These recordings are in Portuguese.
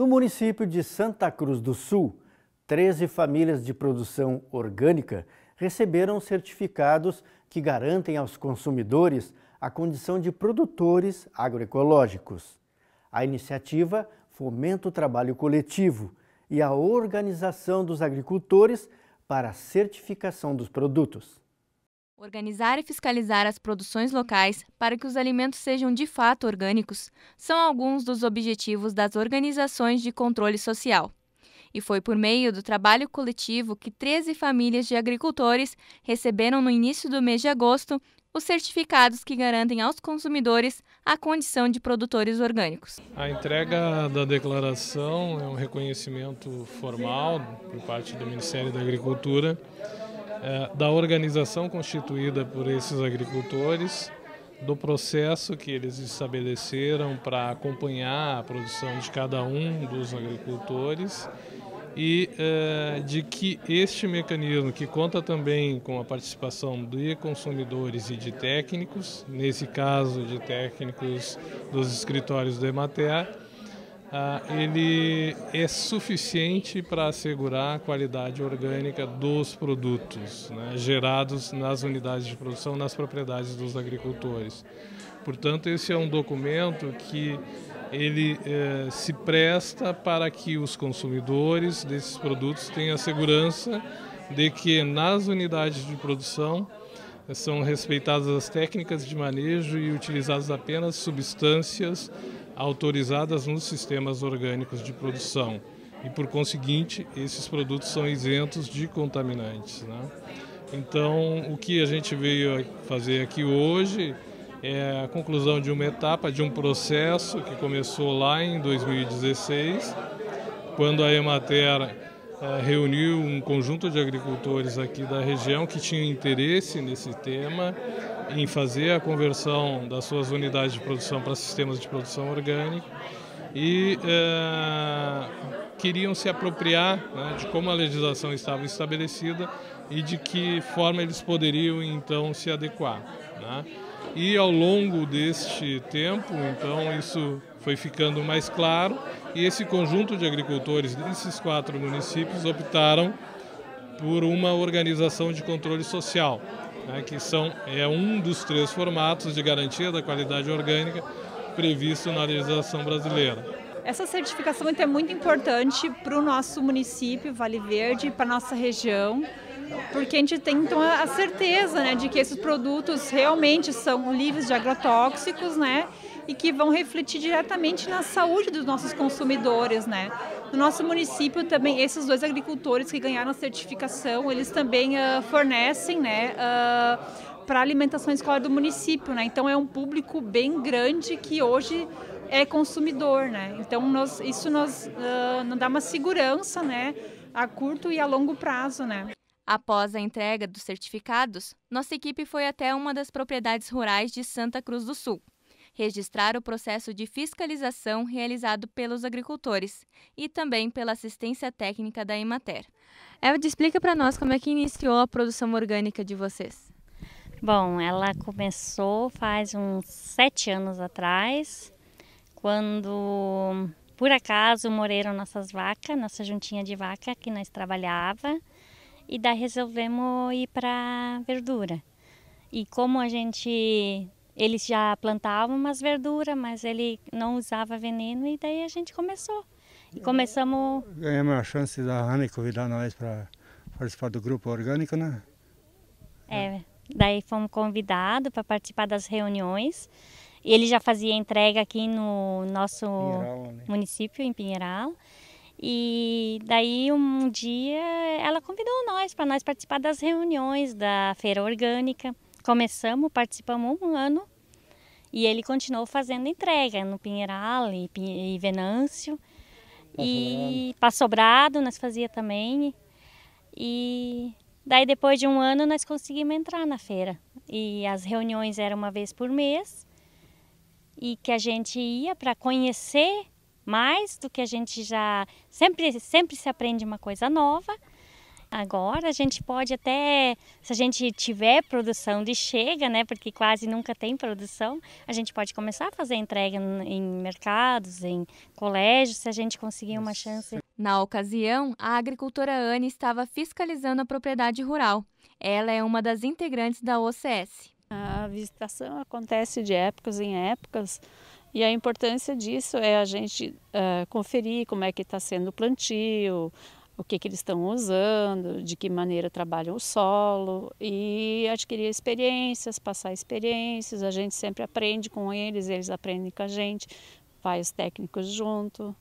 No município de Santa Cruz do Sul, 13 famílias de produção orgânica receberam certificados que garantem aos consumidores a condição de produtores agroecológicos. A iniciativa fomenta o trabalho coletivo e a organização dos agricultores para a certificação dos produtos. Organizar e fiscalizar as produções locais para que os alimentos sejam de fato orgânicos são alguns dos objetivos das organizações de controle social. E foi por meio do trabalho coletivo que 13 famílias de agricultores receberam no início do mês de agosto os certificados que garantem aos consumidores a condição de produtores orgânicos. A entrega da declaração é um reconhecimento formal por parte do Ministério da Agricultura é, da organização constituída por esses agricultores, do processo que eles estabeleceram para acompanhar a produção de cada um dos agricultores e é, de que este mecanismo, que conta também com a participação de consumidores e de técnicos, nesse caso de técnicos dos escritórios do EMATER, ah, ele é suficiente para assegurar a qualidade orgânica dos produtos né, gerados nas unidades de produção, nas propriedades dos agricultores. Portanto, esse é um documento que ele eh, se presta para que os consumidores desses produtos tenham a segurança de que nas unidades de produção eh, são respeitadas as técnicas de manejo e utilizadas apenas substâncias autorizadas nos sistemas orgânicos de produção e, por conseguinte, esses produtos são isentos de contaminantes. Né? Então, o que a gente veio fazer aqui hoje é a conclusão de uma etapa, de um processo que começou lá em 2016, quando a Emater é, reuniu um conjunto de agricultores aqui da região que tinham interesse nesse tema, em fazer a conversão das suas unidades de produção para sistemas de produção orgânica e é, queriam se apropriar né, de como a legislação estava estabelecida e de que forma eles poderiam então se adequar. Né? E ao longo deste tempo, então, isso foi ficando mais claro e esse conjunto de agricultores desses quatro municípios optaram por uma organização de controle social, né, que são, é um dos três formatos de garantia da qualidade orgânica previsto na legislação brasileira. Essa certificação então, é muito importante para o nosso município, Vale Verde, para a nossa região porque a gente tem então a certeza né, de que esses produtos realmente são livres de agrotóxicos, né? E que vão refletir diretamente na saúde dos nossos consumidores, né? No nosso município também, esses dois agricultores que ganharam a certificação, eles também uh, fornecem, né? Uh, ah, para a alimentação escolar do município, né? Então é um público bem grande que hoje é consumidor, né? Então nós, isso ah, nos uh, dá uma segurança, né? A curto e a longo prazo, né? Após a entrega dos certificados, nossa equipe foi até uma das propriedades rurais de Santa Cruz do Sul registrar o processo de fiscalização realizado pelos agricultores e também pela assistência técnica da Emater. Elde, explica para nós como é que iniciou a produção orgânica de vocês. Bom, ela começou faz uns sete anos atrás, quando por acaso morreram nossas vacas, nossa juntinha de vaca que nós trabalhava. E daí resolvemos ir para verdura. E como a gente eles já plantavam umas verduras, mas ele não usava veneno e daí a gente começou. E começamos. Ganhamos a chance da Ana convidar nós para participar do grupo orgânico, né? É, daí fomos convidados para participar das reuniões. Ele já fazia entrega aqui no nosso Pinheiral, né? município, em Pinheiral. E daí um dia ela convidou nós para nós participar das reuniões da feira orgânica. Começamos, participamos um ano e ele continuou fazendo entrega no Pinheiral e, e Venâncio e para Sobrado nós fazia também. E daí depois de um ano nós conseguimos entrar na feira e as reuniões eram uma vez por mês e que a gente ia para conhecer mais do que a gente já sempre sempre se aprende uma coisa nova. Agora a gente pode até, se a gente tiver produção de chega, né, porque quase nunca tem produção, a gente pode começar a fazer entrega em mercados, em colégios, se a gente conseguir uma chance. Na ocasião, a agricultora Anne estava fiscalizando a propriedade rural. Ela é uma das integrantes da OCS. A visitação acontece de épocas em épocas. E a importância disso é a gente uh, conferir como é que está sendo o plantio, o que, que eles estão usando, de que maneira trabalham o solo e adquirir experiências, passar experiências. A gente sempre aprende com eles, eles aprendem com a gente, vai os técnicos junto.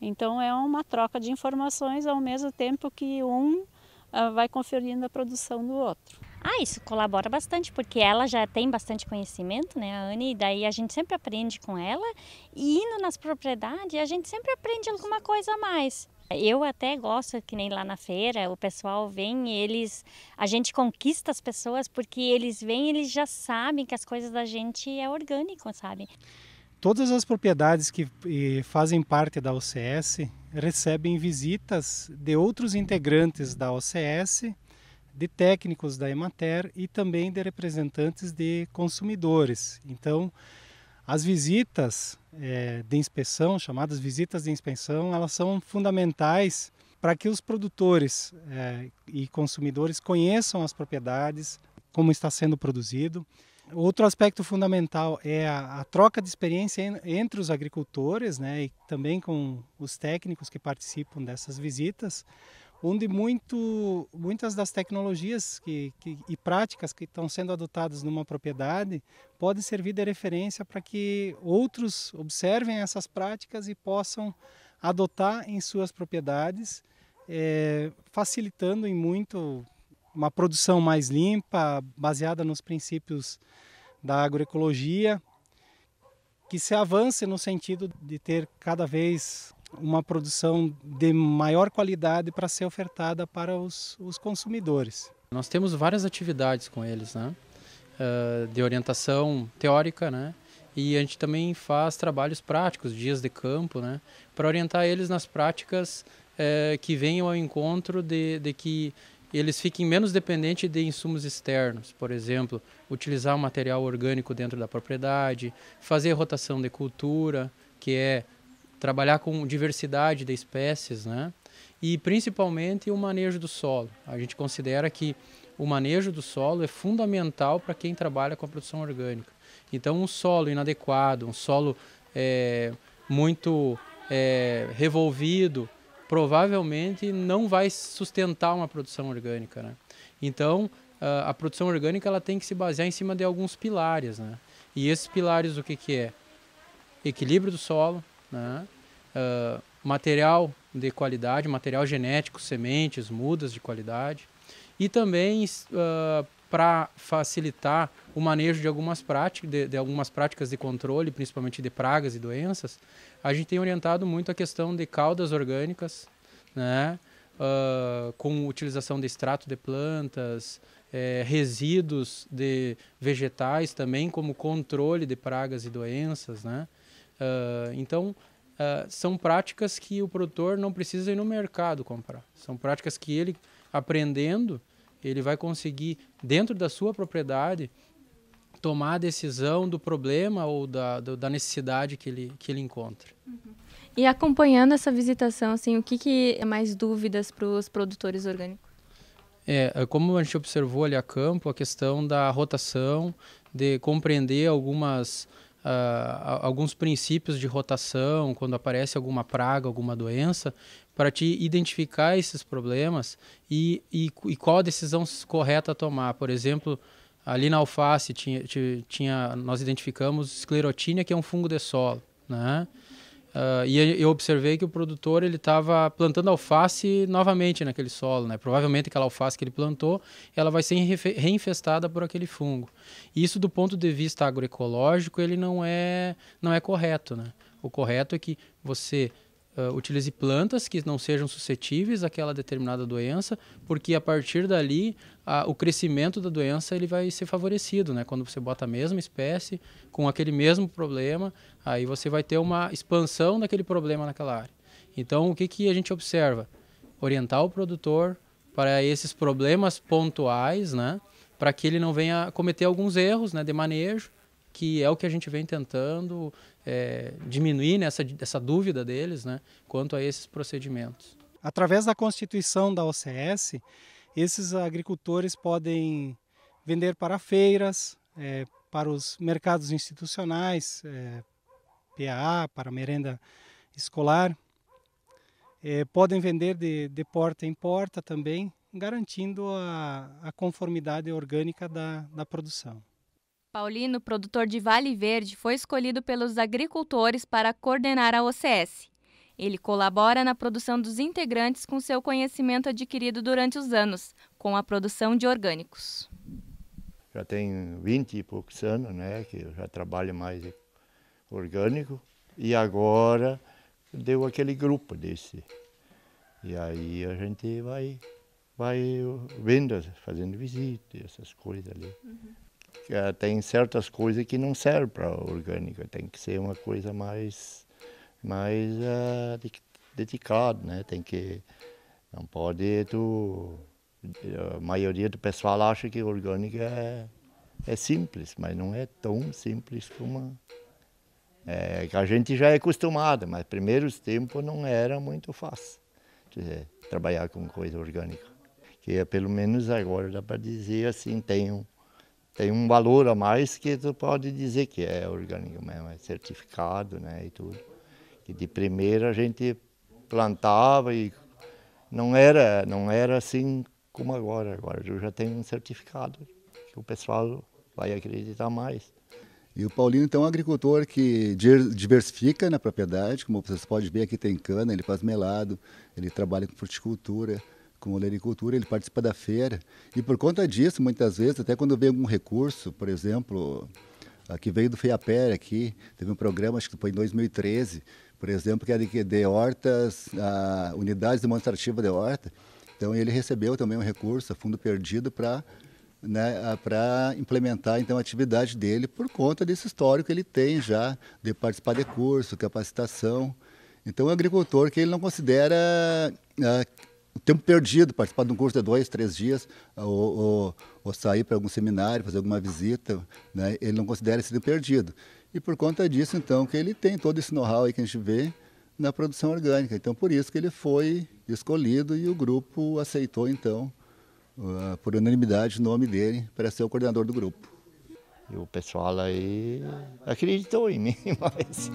Então é uma troca de informações ao mesmo tempo que um uh, vai conferindo a produção do outro. Ah, isso colabora bastante, porque ela já tem bastante conhecimento, né, a Anne, e daí a gente sempre aprende com ela. E indo nas propriedades, a gente sempre aprende alguma coisa a mais. Eu até gosto que nem lá na feira o pessoal vem e eles a gente conquista as pessoas porque eles vêm, eles já sabem que as coisas da gente é orgânico, sabe? Todas as propriedades que fazem parte da OCS recebem visitas de outros integrantes da OCS de técnicos da Emater e também de representantes de consumidores. Então, as visitas é, de inspeção, chamadas visitas de inspeção, elas são fundamentais para que os produtores é, e consumidores conheçam as propriedades, como está sendo produzido. Outro aspecto fundamental é a, a troca de experiência en, entre os agricultores né, e também com os técnicos que participam dessas visitas, onde muito, muitas das tecnologias que, que, e práticas que estão sendo adotadas numa propriedade podem servir de referência para que outros observem essas práticas e possam adotar em suas propriedades, é, facilitando em muito uma produção mais limpa, baseada nos princípios da agroecologia, que se avance no sentido de ter cada vez uma produção de maior qualidade para ser ofertada para os, os consumidores. Nós temos várias atividades com eles, né? Uh, de orientação teórica, né? E a gente também faz trabalhos práticos, dias de campo, né? Para orientar eles nas práticas eh, que venham ao encontro de, de que eles fiquem menos dependentes de insumos externos, por exemplo, utilizar o material orgânico dentro da propriedade, fazer rotação de cultura, que é trabalhar com diversidade de espécies, né? E principalmente o manejo do solo. A gente considera que o manejo do solo é fundamental para quem trabalha com a produção orgânica. Então, um solo inadequado, um solo é, muito é, revolvido, provavelmente não vai sustentar uma produção orgânica. Né? Então, a, a produção orgânica ela tem que se basear em cima de alguns pilares. Né? E esses pilares, o que, que é? Equilíbrio do solo, né? uh, material de qualidade, material genético, sementes, mudas de qualidade, e também uh, ah, para facilitar o manejo de algumas, práticas, de, de algumas práticas de controle, principalmente de pragas e doenças, a gente tem orientado muito a questão de caudas orgânicas, né? Uh, com utilização de extrato de plantas, eh, resíduos de vegetais também como controle de pragas e doenças, né? Uh, então, uh, são práticas que o produtor não precisa ir no mercado comprar. São práticas que ele, aprendendo, ele vai conseguir, dentro da sua propriedade, tomar a decisão do problema ou da, da necessidade que ele, que ele encontra. Uhum. E acompanhando essa visitação, assim, o que, que é mais dúvidas para os produtores orgânicos? É, é como a gente observou ali a campo, a questão da rotação, de compreender algumas uh, alguns princípios de rotação, quando aparece alguma praga, alguma doença, para te identificar esses problemas e, e, e, qual a decisão correta a tomar. Por exemplo, ali na alface tinha, tinha nós identificamos esclerotínia, que é um fungo de solo, né? Uh, e eu observei que o produtor ele estava plantando alface novamente naquele solo, né? Provavelmente aquela alface que ele plantou, ela vai ser reinfestada por aquele fungo. isso do ponto de vista agroecológico ele não é não é correto, né? O correto é que você Uh, utilize plantas que não sejam suscetíveis àquela determinada doença, porque a partir dali a, o crescimento da doença ele vai ser favorecido, né? Quando você bota a mesma espécie com aquele mesmo problema, aí você vai ter uma expansão daquele problema naquela área. Então o que que a gente observa? Orientar o produtor para esses problemas pontuais, né? Para que ele não venha cometer alguns erros, né? De manejo que é o que a gente vem tentando é, diminuir nessa, né, essa dúvida deles né, quanto a esses procedimentos. Através da constituição da OCS, esses agricultores podem vender para feiras, é, para os mercados institucionais, é, PAA, para merenda escolar. É, podem vender de, de, porta em porta também, garantindo a, a conformidade orgânica da, da produção. Paulino, produtor de Vale Verde, foi escolhido pelos agricultores para coordenar a OCS. Ele colabora na produção dos integrantes com seu conhecimento adquirido durante os anos, com a produção de orgânicos. Já tem 20 e poucos anos né, que eu já trabalho mais orgânico e agora deu aquele grupo desse. E aí a gente vai, vai vendo, fazendo visita, essas coisas ali. Uhum. Ah, tem certas coisas que não servem para orgânica, tem que ser uma coisa mais, mais uh, ah, dedicada, né? Tem que, não pode tu, a maioria do pessoal acha que orgânica é, é simples, mas não é tão simples como é, que a gente já é acostumado, mas primeiros tempos não era muito fácil dizer, trabalhar com coisa orgânica. Que é, pelo menos agora dá para dizer assim, tem um tem um valor a mais que tu pode dizer que é orgânico é certificado, né, e tudo. E de primeira a gente plantava e não era, não era assim como agora. Agora eu já tenho um certificado que o pessoal vai acreditar mais. E o Paulinho então, é um agricultor que diversifica na né, propriedade, como vocês podem ver, aqui tem cana, ele faz melado, ele trabalha com fruticultura, com olericultura, ele participa da feira. E por conta disso, muitas vezes, até quando vem algum recurso, por exemplo, que veio do FEAPER aqui, teve um programa, acho que foi em 2013, por exemplo, que era de hortas, a, unidades demonstrativas de horta. Então ele recebeu também um recurso, fundo perdido, para né, para implementar então a atividade dele por conta desse histórico que ele tem já de participar de curso, capacitação. Então, o é um agricultor que ele não considera ah, tempo perdido, participar de um curso de dois, três dias, ou, ou, ou sair para algum seminário, fazer alguma visita, né? ele não considera esse tempo perdido. E por conta disso, então, que ele tem todo esse know-how aí que a gente vê na produção orgânica. Então, por isso que ele foi escolhido e o grupo aceitou, então, ah, por unanimidade, o nome dele para ser o coordenador do grupo. E o pessoal aí acreditou em mim, mas...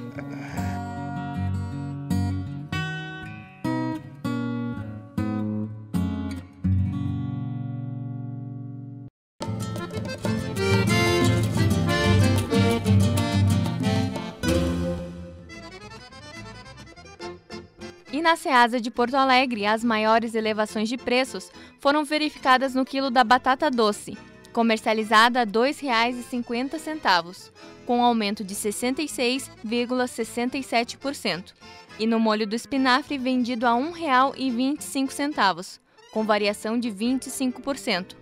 SEASA de Porto Alegre, as maiores elevações de preços foram verificadas no quilo da batata doce, comercializada a R$ 2,50, com aumento de 66,67%, e no molho do espinafre vendido a R$ 1,25, com variação de 25%.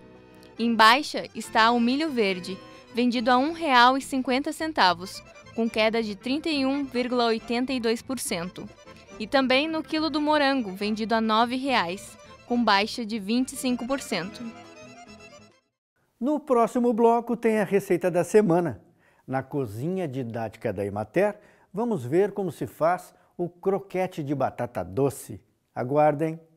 Em baixa está o milho verde, vendido a R$ 1,50, com queda de 31,82%. E também no quilo do morango, vendido a R$ 9,00, com baixa de 25%. No próximo bloco tem a receita da semana. Na cozinha didática da Imater, vamos ver como se faz o croquete de batata doce. Aguardem!